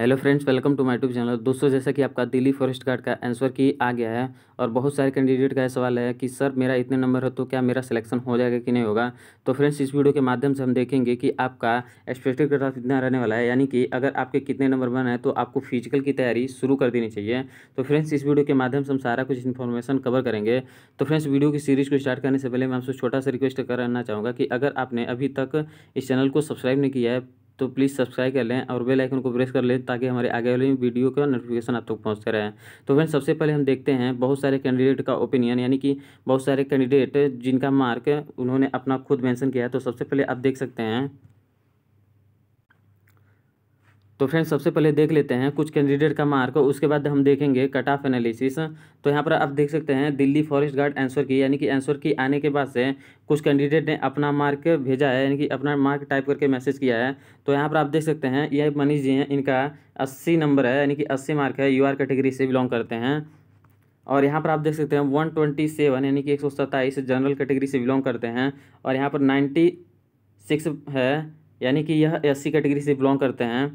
hello friends welcome to my tube channel दोस्तों जैसा कि आपका दिल्ली फॉरेस्ट गार्ड का आंसर की आ गया है और बहुत सारे कैंडिडेट का यह सवाल है कि सर मेरा इतने नंबर है तो क्या मेरा सिलेक्शन हो जाएगा कि नहीं होगा तो फ्रेंड्स इस वीडियो के माध्यम से हम देखेंगे कि आपका एक्सपेक्टेड कट ऑफ कितना रहने वाला है यानी कि अगर आपके कितने नंबर वन है तो आपको फिजिकल की तैयारी शुरू कर देनी चाहिए तो फ्रेंड्स इस वीडियो के माध्यम से हम सारा कुछ इन्फॉर्मेशन कवर करेंगे तो फ्रेंड्स वीडियो की सीरीज़ को स्टार्ट करने से पहले मैं आपसे छोटा सा रिक्वेस्ट करना चाहूँगा कि अगर आपने अभी तक इस चैनल को सब्सक्राइब नहीं किया है तो प्लीज़ सब्सक्राइब कर लें और बेल आइकन को प्रेस कर लें ताकि हमारे आगे वाली वीडियो का नोटिफिकेशन आप तक तो पहुँचते रहें तो फ्रेंड सबसे पहले हम देखते हैं बहुत सारे कैंडिडेट का ओपिनियन यानी कि बहुत सारे कैंडिडेट जिनका मार्क उन्होंने अपना खुद मैंसन किया है तो सबसे पहले आप देख सकते हैं तो फ्रेंड्स सबसे पहले देख लेते हैं कुछ कैंडिडेट का मार्क उसके बाद हम देखेंगे कट ऑफ एनालिसिस तो यहाँ पर आप देख सकते हैं दिल्ली फॉरेस्ट गार्ड आंसर की यानी कि आंसर की आने के बाद से कुछ कैंडिडेट ने अपना मार्क भेजा है यानी कि अपना मार्क टाइप करके मैसेज किया है तो यहाँ पर आप देख सकते हैं ये मनीष जी हैं इनका अस्सी नंबर है यानी कि अस्सी मार्क है यू कैटेगरी से बिलोंग करते हैं और यहाँ पर आप देख सकते हैं वन ट्वेंटी सेवन यानी कि एक सौ सत्ताईस जनरल कैटेगरी से बिलोंग करते हैं और यहाँ पर नाइन्टी सिक्स है यानी कि यह एस कैटेगरी से बिलोंग करते हैं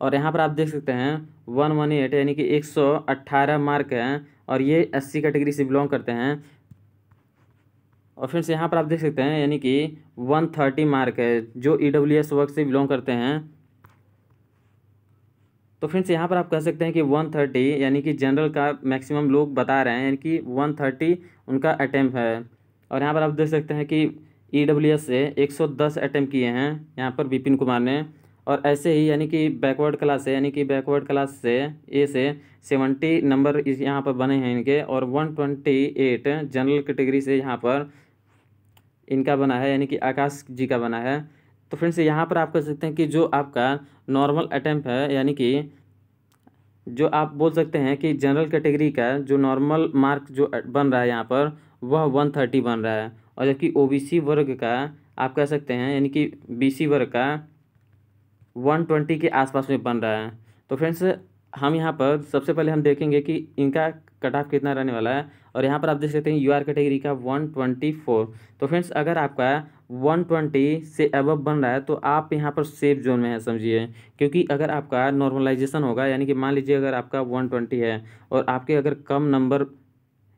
और यहाँ पर आप देख सकते हैं वन वन एट यानी कि एक सौ अट्ठारह मार्क हैं और ये अस्सी कैटेगरी से बिलोंग करते हैं और फ्रेंड्स यहाँ पर आप देख सकते हैं यानी कि वन थर्टी मार्क है जो ई e डब्ल्यू एस वर्क से बिलोंग करते हैं तो फ्रेंड्स यहाँ पर आप कह सकते हैं कि वन थर्टी यानी कि जनरल का मैक्सिमम लोग बता रहे हैं यानी कि वन थर्टी उनका अटैम्प है और यहाँ पर आप देख सकते हैं कि ई डब्ल्यू एस से एक सौ दस अटैम्प किए हैं यहाँ पर विपिन कुमार ने और ऐसे ही यानी कि बैकवर्ड क्लास से यानी कि बैकवर्ड क्लास से ए से सेवेंटी नंबर इस यहाँ पर बने हैं इनके और one twenty eight general category से यहाँ पर इनका बना है यानी कि आकाश जी का बना है तो फ्रेंड्स यहाँ पर आप कह सकते हैं कि जो आपका नॉर्मल अटैम्प है यानी कि जो आप बोल सकते हैं कि जनरल कैटेगरी का जो नॉर्मल मार्क जो बन रहा है यहाँ पर वह वन थर्टी बन रहा है और जबकि ओबीसी वर्ग का आप कह सकते हैं यानी कि बीसी वर्ग का वन ट्वेंटी के आसपास में बन रहा है तो फ्रेंड्स हम यहाँ पर सबसे पहले हम देखेंगे कि इनका कट ऑफ कितना रहने वाला है और यहाँ पर आप देख सकते हैं यू आर कैटेगरी का वन ट्वेंटी फोर तो फ्रेंड्स अगर आपका वन ट्वेंटी से अबव बन रहा है तो आप यहाँ पर सेफ जोन में है समझिए क्योंकि अगर आपका नॉर्मलाइजेशन होगा यानी कि मान लीजिए अगर आपका वन ट्वेंटी है और आपके अगर कम नंबर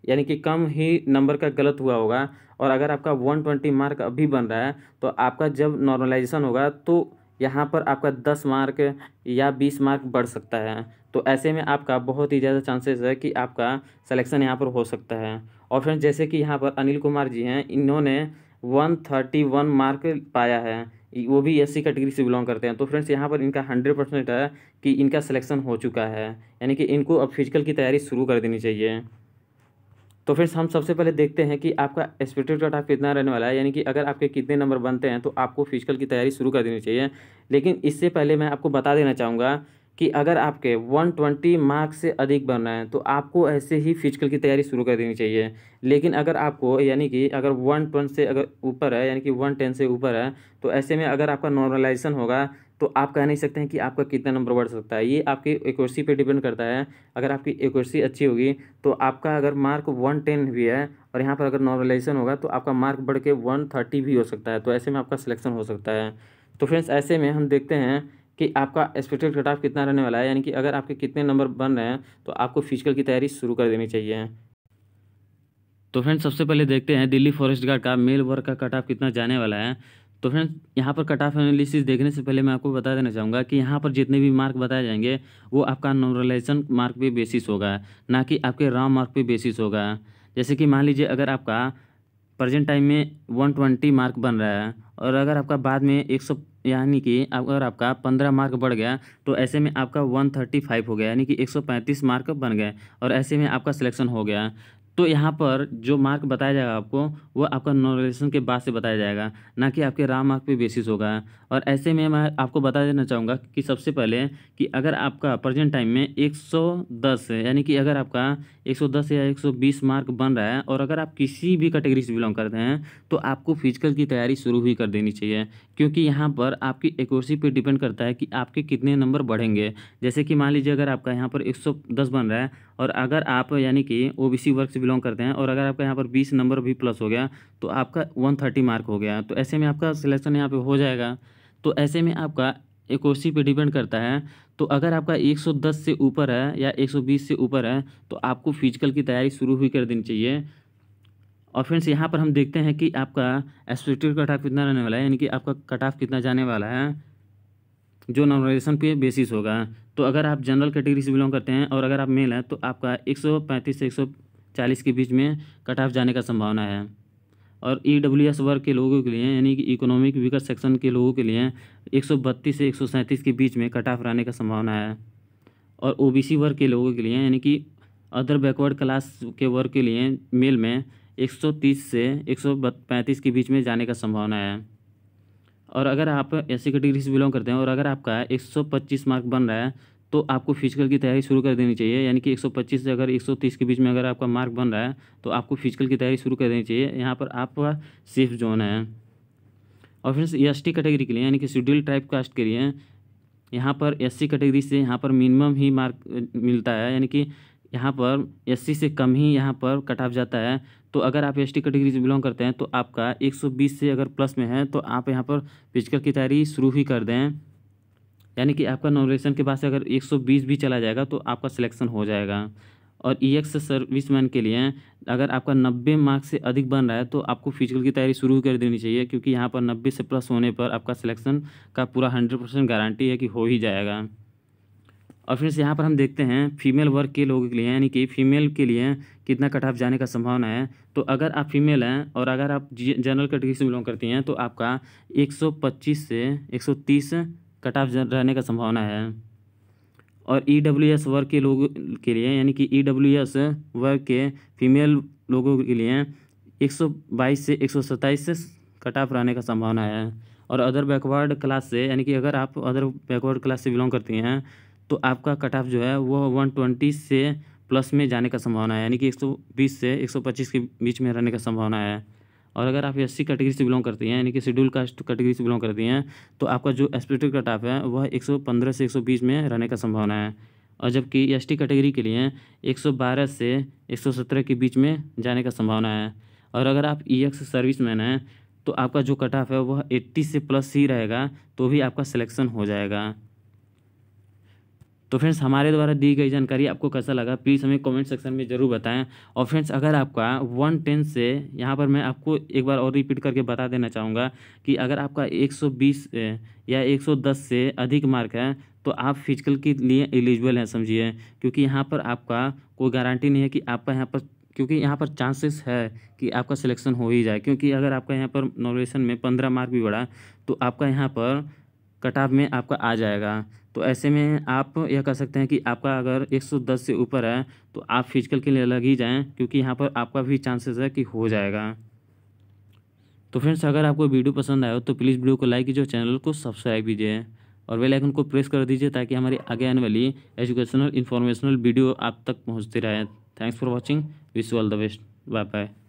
यानी कि कम ही नंबर का गलत हुआ होगा और अगर आपका वन ट्वेंटी मार्क अभी बन रहा है तो आपका जब नॉर्मलाइजेशन होगा तो यहाँ पर आपका दस मार्क या बीस मार्क बढ़ सकता है तो ऐसे में आपका बहुत ही ज़्यादा चांसेस है कि आपका सिलेक्शन यहाँ पर हो सकता है और फ्रेंड जैसे कि यहाँ पर अनिल कुमार जी हैं इन्होंने वन थर्टी वन मार्क पाया है वो भी एस कैटेगरी से बिलोंग करते हैं तो फ्रेंड्स यहाँ पर इनका हंड्रेड परसेंट है कि इनका सिलेक्शन हो चुका है यानी कि इनको अब फिजिकल की तैयारी शुरू कर देनी चाहिए तो फिर हम सबसे पहले देखते हैं कि आपका एक्सपेक्टेड कट ऑफ कितना रहने वाला है यानी कि अगर आपके कितने नंबर बनते हैं तो आपको फिजिकल की तैयारी शुरू कर देनी चाहिए लेकिन इससे पहले मैं आपको बता देना चाहूँगा कि अगर आपके 120 मार्क्स से अधिक बन रहे हैं तो आपको ऐसे ही फिजिकल की तैयारी शुरू कर देनी चाहिए लेकिन अगर आपको यानी कि अगर वन से अगर ऊपर है यानी कि वन से ऊपर है तो ऐसे में अगर आपका नॉर्मलाइजेशन होगा तो आप कह नहीं सकते हैं कि आपका कितना नंबर बढ़ सकता है ये आपकी एक्यूरेसी पे डिपेंड करता है अगर आपकी एक्यूरेसी अच्छी होगी तो आपका अगर मार्क वन टेन भी है और यहाँ पर अगर नॉर्मलाइजेशन होगा तो आपका मार्क बढ़ के वन थर्टी भी हो सकता है तो ऐसे में आपका सिलेक्शन हो सकता है तो फ्रेंड्स ऐसे में हम देखते हैं कि आपका एक्सपेक्टेड कट ऑफ कितना रहने वाला है यानी कि अगर आपके कितने नंबर बन रहे हैं तो आपको फिजिकल की तैयारी शुरू कर देनी चाहिए तो फ्रेंड्स सबसे पहले देखते हैं दिल्ली फॉरेस्ट गार्ड का मेल वर्क का कट ऑफ कितना जाने वाला है तो फ्रेंड्स यहाँ पर कट ऑफ एनालिसिस देखने से पहले मैं आपको बता देना चाहूँगा कि यहाँ पर जितने भी मार्क बताए जाएंगे वो आपका नॉर्मलाइजेशन मार्क पे बेसिस होगा ना कि आपके रॉ मार्क पे बेसिस होगा जैसे कि मान लीजिए अगर आपका प्रेजेंट टाइम में वन ट्वेंटी मार्क बन रहा है और अगर आपका बाद में एक सौ यानी कि अगर आपका पंद्रह मार्क बढ़ गया तो ऐसे में आपका वन थर्टी फाइव हो गया यानी कि एक सौ पैंतीस मार्क बन गए और ऐसे में आपका सिलेक्शन हो गया तो यहाँ पर जो मार्क बताया जाएगा आपको वो आपका नॉन के बाद से बताया जाएगा ना कि आपके राम मार्क पे बेसिस होगा और ऐसे में मैं आपको बता देना चाहूँगा कि सबसे पहले कि अगर आपका प्रेजेंट टाइम में 110 दस यानी कि अगर आपका 110 या 120 मार्क बन रहा है और अगर आप किसी भी कैटेगरी से बिलोंग करते हैं तो आपको फिजिकल की तैयारी शुरू ही कर देनी चाहिए क्योंकि यहाँ पर आपकी एक्यूरेसी पर डिपेंड करता है कि आपके कितने नंबर बढ़ेंगे जैसे कि मान लीजिए अगर आपका यहाँ पर एक बन रहा है और अगर आप यानी कि ओ बी वर्ग से बिलोंग करते हैं और अगर आपका यहाँ पर बीस नंबर भी प्लस हो गया तो आपका वन थर्टी मार्क हो गया तो ऐसे में आपका सिलेक्शन यहाँ पर हो जाएगा तो ऐसे में आपका एक इक्यासी पे डिपेंड करता है तो अगर आपका 110 से ऊपर है या 120 से ऊपर है तो आपको फिजिकल की तैयारी शुरू हुई कर देनी चाहिए और फ्रेंड्स यहाँ पर हम देखते हैं कि आपका एक्सपेक्टेड कट ऑफ कितना रहने वाला है यानी कि आपका कट ऑफ कितना जाने वाला है जो नॉमिनेशन पे बेसिस होगा तो अगर आप जनरल कैटेगरी से बिलोंग करते हैं और अगर आप मेल हैं तो आपका 135 से 140 के बीच में कट ऑफ जाने का संभावना है और ई डब्ल्यू एस वर्ग के लोगों के लिए यानी कि इकोनॉमिक विकर सेक्शन के लोगों के लिए 132 से 137 के बीच में कट ऑफ रहने का संभावना है और ओ बी सी वर्ग के लोगों के लिए यानी कि अदर बैकवर्ड क्लास के वर्ग के लिए मेल में 130 से एक के बीच में जाने का संभावना है और अगर आप एस सी कैटेगरी से बिलोंग करते हैं और अगर आपका 125 मार्क बन रहा है तो आपको फिजिकल की तैयारी शुरू कर देनी चाहिए यानी कि 125 से अगर 130 के बीच में अगर आपका मार्क बन रहा है तो आपको फिजिकल की तैयारी शुरू कर देनी चाहिए यहाँ पर आपका सेफ जोन है और फिर एस टी कैटेगरी के लिए यानी कि शेड्यूल ट्राइब कास्ट के लिए यहाँ पर एस सी कैटेगरी से यहाँ पर मिनिमम ही मार्क मिलता है यानी कि यहाँ पर एस सी से कम ही यहाँ पर कट ऑफ जाता है तो अगर आप एस कैटेगरी से बिलोंग करते हैं तो आपका 120 से अगर प्लस में है तो आप यहाँ पर फिजिकल की तैयारी शुरू ही कर दें यानी कि आपका नॉमिनेशन के बाद से अगर 120 भी चला जाएगा तो आपका सिलेक्शन हो जाएगा और ई e एक्स सर्विसमैन के लिए अगर आपका नब्बे मार्क्स से अधिक बन रहा है तो आपको फिजिकल की तैयारी शुरू कर देनी चाहिए क्योंकि यहाँ पर नब्बे से प्लस होने पर आपका सिलेक्शन का पूरा हंड्रेड परसेंट गारंटी है कि हो ही जाएगा और फिर से यहाँ पर हम देखते हैं फीमेल वर्ग के लोगों के लिए यानी कि फीमेल के लिए कितना कट ऑफ जाने का संभावना है तो अगर आप फीमेल हैं और अगर आप जनरल कैटेगरी से बिलोंग करती हैं तो आपका 125 से 130 कट ऑफ रहने का संभावना है और ई डब्ल्यू एस वर्ग के लोगों के लिए यानी कि ई डब्ल्यू एस वर्ग के फीमेल लोगों के लिए बाईस से एक से कट ऑफ रहने का संभावना है और अदर बैकवर्ड क्लास से यानी कि अगर आप अदर बैकवर्ड क्लास से बिलोंग करती हैं तो आपका कट ऑफ जो है वो वन ट्वेंटी से प्लस में जाने का संभावना है यानी कि एक सौ बीस से एक सौ पच्चीस के बीच में रहने का संभावना है और अगर आप एस सी कैटेगरी से बिलोंग करती हैं यानी कि शेड्यूल कास्ट कैटेगरी से बिलोंग करती हैं तो आपका जो एक्सपेक्टेड कट ऑफ है वह पंद्रह से बीस में रहने का संभावना है और जबकि एस टी कैटेगरी के लिए बारह से सत्रह के बीच में जाने का संभावना है और अगर आप ई एक्स सर्विस मैन हैं तो आपका जो कट ऑफ है वह एट्टी से प्लस ही रहेगा तो भी आपका सिलेक्शन हो जाएगा तो फ्रेंड्स हमारे द्वारा दी गई जानकारी आपको कैसा लगा प्लीज़ हमें कमेंट सेक्शन में ज़रूर बताएं और फ्रेंड्स अगर आपका वन टेन से यहाँ पर मैं आपको एक बार और रिपीट करके बता देना चाहूँगा कि अगर आपका 120 या 110 से अधिक मार्क है तो आप फिजिकल के लिए एलिजिबल हैं समझिए क्योंकि यहाँ पर आपका कोई गारंटी नहीं है कि आपका यहाँ पर क्योंकि यहाँ पर चांसेस है कि आपका सिलेक्शन हो ही जाए क्योंकि अगर आपका यहाँ पर नॉमिनेशन में पंद्रह मार्क भी बढ़ा तो आपका यहाँ पर कट ऑफ में आपका आ जाएगा तो ऐसे में आप यह कह सकते हैं कि आपका अगर 110 से ऊपर है तो आप फिजिकल के लिए लग ही जाएँ क्योंकि यहाँ पर आपका भी चांसेस है कि हो जाएगा तो फ्रेंड्स अगर आपको वीडियो पसंद आया हो तो प्लीज़ वीडियो को लाइक कीजिए और चैनल को सब्सक्राइब कीजिए और बेल आइकन को प्रेस कर दीजिए ताकि हमारी आगे आने वाली एजुकेशनल इन्फॉर्मेशनल वीडियो आप तक पहुँचती रहे thanks for watching wish all the best bye bye